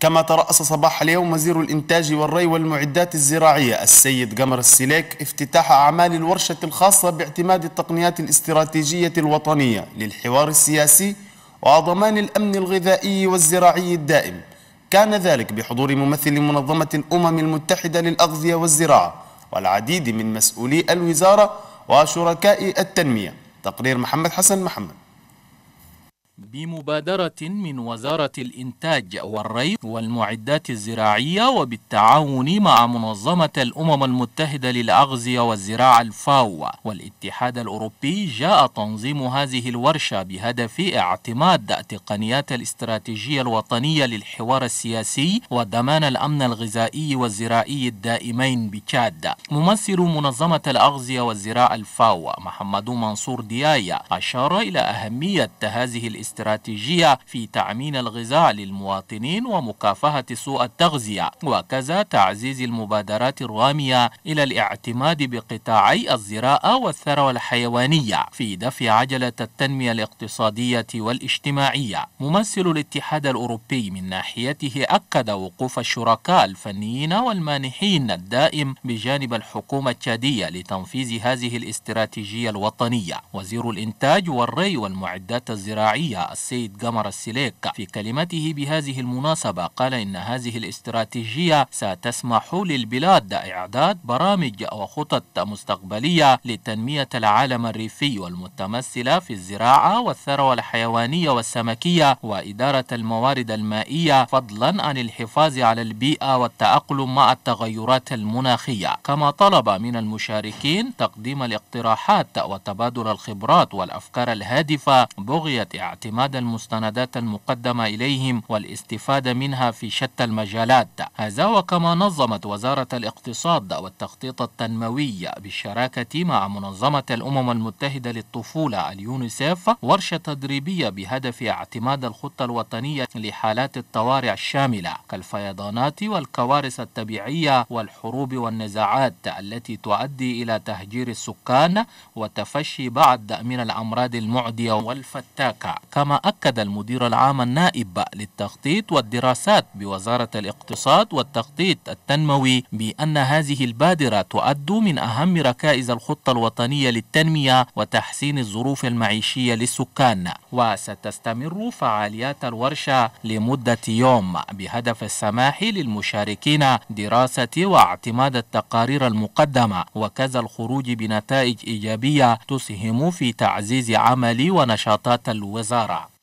كما ترأس صباح اليوم وزير الإنتاج والري والمعدات الزراعية السيد قمر السليك افتتاح أعمال الورشة الخاصة باعتماد التقنيات الاستراتيجية الوطنية للحوار السياسي وضمان الأمن الغذائي والزراعي الدائم كان ذلك بحضور ممثل منظمة الأمم المتحدة للأغذية والزراعة والعديد من مسؤولي الوزارة وشركاء التنمية تقرير محمد حسن محمد بمبادرة من وزارة الإنتاج والري والمعدات الزراعية وبالتعاون مع منظمة الأمم المتحدة للأغذية والزراعة الفاو والاتحاد الأوروبي جاء تنظيم هذه الورشة بهدف اعتماد تقنيات الاستراتيجية الوطنية للحوار السياسي وضمان الأمن الغذائي والزراعي الدائمين بتشاد ممثل منظمة الأغذية والزراعة الفاو محمد منصور ديايا أشار إلى أهمية هذه الاستراتيجية الاستراتيجية في تعمين الغذاء للمواطنين ومكافحة سوء التغذية وكذا تعزيز المبادرات الرامية إلى الاعتماد بقطاعي الزراعة والثروة الحيوانية في دفع عجلة التنمية الاقتصادية والاجتماعية ممثل الاتحاد الأوروبي من ناحيته أكد وقوف الشركاء الفنيين والمانحين الدائم بجانب الحكومة التشادية لتنفيذ هذه الاستراتيجية الوطنية وزير الإنتاج والري والمعدات الزراعية السيد قمر السليك في كلمته بهذه المناسبة قال إن هذه الاستراتيجية ستسمح للبلاد إعداد برامج وخطط مستقبلية لتنمية العالم الريفي والمتمثلة في الزراعة والثروة الحيوانية والسمكية وإدارة الموارد المائية فضلا عن الحفاظ على البيئة والتأقلم مع التغيرات المناخية كما طلب من المشاركين تقديم الاقتراحات وتبادل الخبرات والأفكار الهادفة بغية اعتماد اعتماد المستندات المقدمة إليهم والاستفادة منها في شتى المجالات هذا وكما نظمت وزارة الاقتصاد والتخطيط التنموي بالشراكة مع منظمة الأمم المتحدة للطفولة اليونيسيف ورشة تدريبية بهدف اعتماد الخطة الوطنية لحالات الطوارئ الشاملة كالفيضانات والكوارث الطبيعية والحروب والنزاعات التي تؤدي إلى تهجير السكان وتفشي بعض من الأمراض المعدية والفتاكة كما أكد المدير العام النائب للتخطيط والدراسات بوزارة الاقتصاد والتخطيط التنموي بأن هذه البادرة تؤد من أهم ركائز الخطة الوطنية للتنمية وتحسين الظروف المعيشية للسكان وستستمر فعاليات الورشة لمدة يوم بهدف السماح للمشاركين دراسة واعتماد التقارير المقدمة وكذا الخروج بنتائج إيجابية تسهم في تعزيز عمل ونشاطات الوزارة Utara.